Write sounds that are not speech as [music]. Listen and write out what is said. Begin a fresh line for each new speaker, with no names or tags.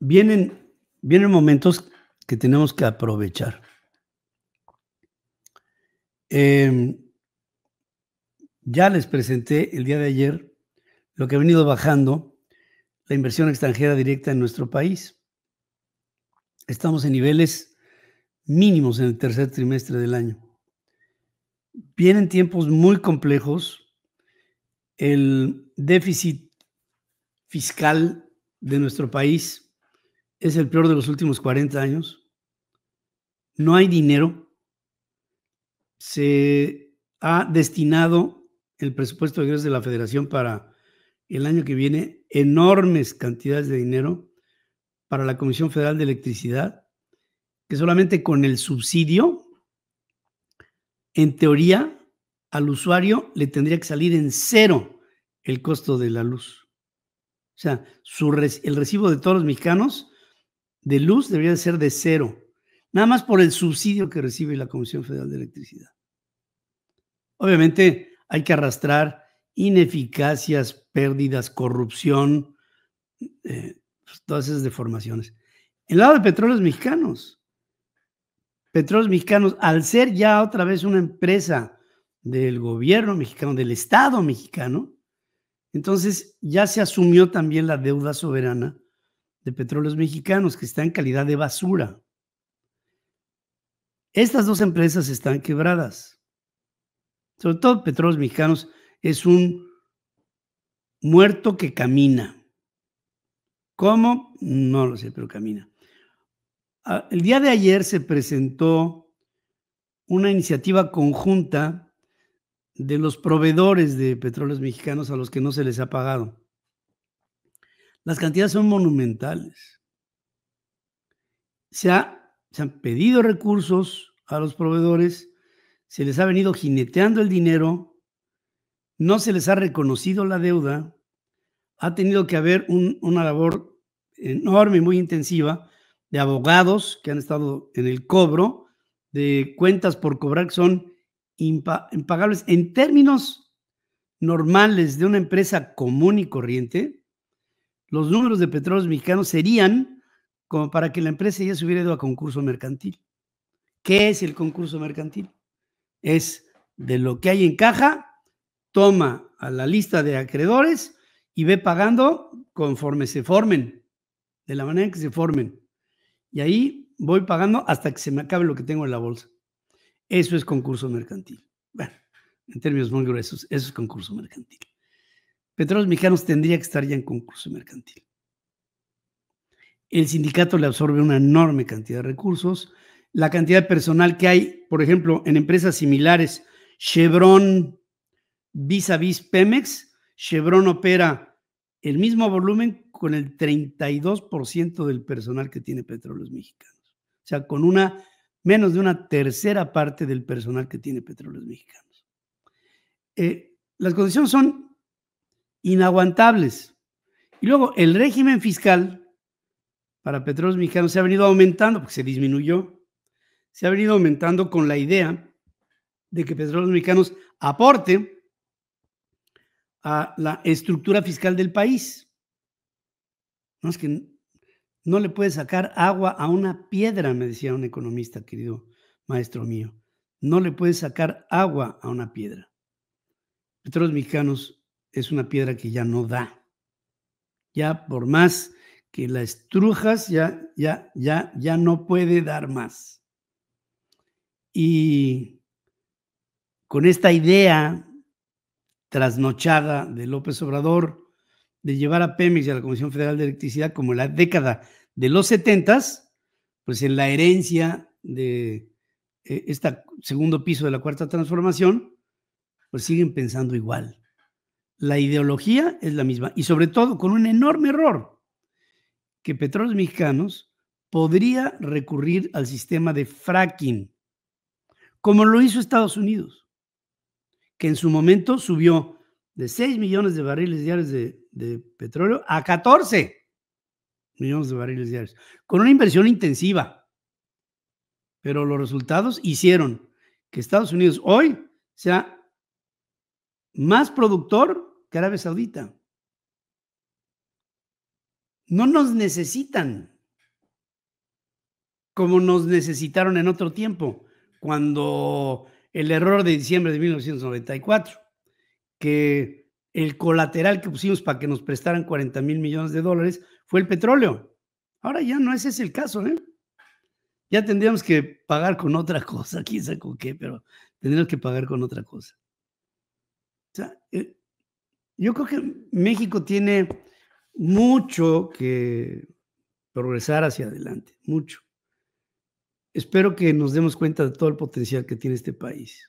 vienen, vienen momentos que tenemos que aprovechar. Em, ya les presenté el día de ayer lo que ha venido bajando la inversión extranjera directa en nuestro país. Estamos en niveles mínimos en el tercer trimestre del año. Vienen tiempos muy complejos. El déficit fiscal de nuestro país es el peor de los últimos 40 años. No hay dinero. Se ha destinado el presupuesto de de la federación para el año que viene enormes cantidades de dinero para la Comisión Federal de Electricidad, que solamente con el subsidio, en teoría, al usuario le tendría que salir en cero el costo de la luz. O sea, su, el recibo de todos los mexicanos de luz debería ser de cero, nada más por el subsidio que recibe la Comisión Federal de Electricidad. Obviamente hay que arrastrar ineficacias, pérdidas, corrupción, eh, pues, todas esas deformaciones. El lado de petróleos mexicanos. Petróleos mexicanos, al ser ya otra vez una empresa del gobierno mexicano, del Estado mexicano, entonces ya se asumió también la deuda soberana de petróleos mexicanos, que está en calidad de basura. Estas dos empresas están quebradas. Sobre todo Petróleos Mexicanos es un muerto que camina. ¿Cómo? No lo sé, pero camina. Ah, el día de ayer se presentó una iniciativa conjunta de los proveedores de petróleos mexicanos a los que no se les ha pagado. Las cantidades son monumentales. Se, se han pedido recursos a los proveedores, se les ha venido jineteando el dinero, no se les ha reconocido la deuda, ha tenido que haber una labor enorme, muy intensiva, de abogados que han estado en el cobro, de cuentas por cobrar que son impagables en términos normales de una empresa común y corriente, los números de petróleos mexicanos serían como para que la empresa ya se hubiera ido a concurso mercantil. ¿Qué es el concurso mercantil? Es de lo que hay en caja, toma a la lista de acreedores y ve pagando conforme se formen, de la manera en que se formen. Y ahí voy pagando hasta que se me acabe lo que tengo en la bolsa. Eso es concurso mercantil. Bueno, en términos muy gruesos, eso es concurso mercantil. Petróleos Mexicanos tendría que estar ya en concurso mercantil. El sindicato le absorbe una enorme cantidad de recursos. La cantidad de personal que hay, por ejemplo, en empresas similares, Chevron vis a vis Pemex, Chevron opera el mismo volumen con el 32% del personal que tiene Petróleos Mexicanos. O sea, con una menos de una tercera parte del personal que tiene Petróleos Mexicanos. Eh, las condiciones son inaguantables. Y luego el régimen fiscal para petróleos mexicanos se ha venido aumentando, porque se disminuyó, se ha venido aumentando con la idea de que petróleos mexicanos aporte a la estructura fiscal del país. No es que no le puede sacar agua a una piedra, me decía un economista, querido maestro mío. No le puede sacar agua a una piedra. Petróleos mexicanos es una piedra que ya no da. Ya por más que la estrujas, ya, ya, ya, ya no puede dar más. Y con esta idea trasnochada de López Obrador de llevar a Pemex y a la Comisión Federal de Electricidad como en la década de los setentas, pues en la herencia de este segundo piso de la cuarta transformación, pues siguen pensando igual. La ideología es la misma y sobre todo con un enorme error, que Petróleos Mexicanos podría recurrir al sistema de fracking, como lo hizo Estados Unidos, que en su momento subió de 6 millones de barriles diarios de, de petróleo a 14 millones de barriles diarios, con una inversión intensiva. Pero los resultados hicieron que Estados Unidos hoy sea más productor que Arabia Saudita. No nos necesitan como nos necesitaron en otro tiempo, cuando el error de diciembre de 1994, que el colateral que pusimos para que nos prestaran 40 mil millones de dólares fue el petróleo. Ahora ya no ese es el caso, ¿eh? Ya tendríamos que pagar con otra cosa, [laughs] quién sabe con qué, pero tendríamos que pagar con otra cosa. O sea, eh, yo creo que México tiene mucho que progresar hacia adelante, mucho. Espero que nos demos cuenta de todo el potencial que tiene este país.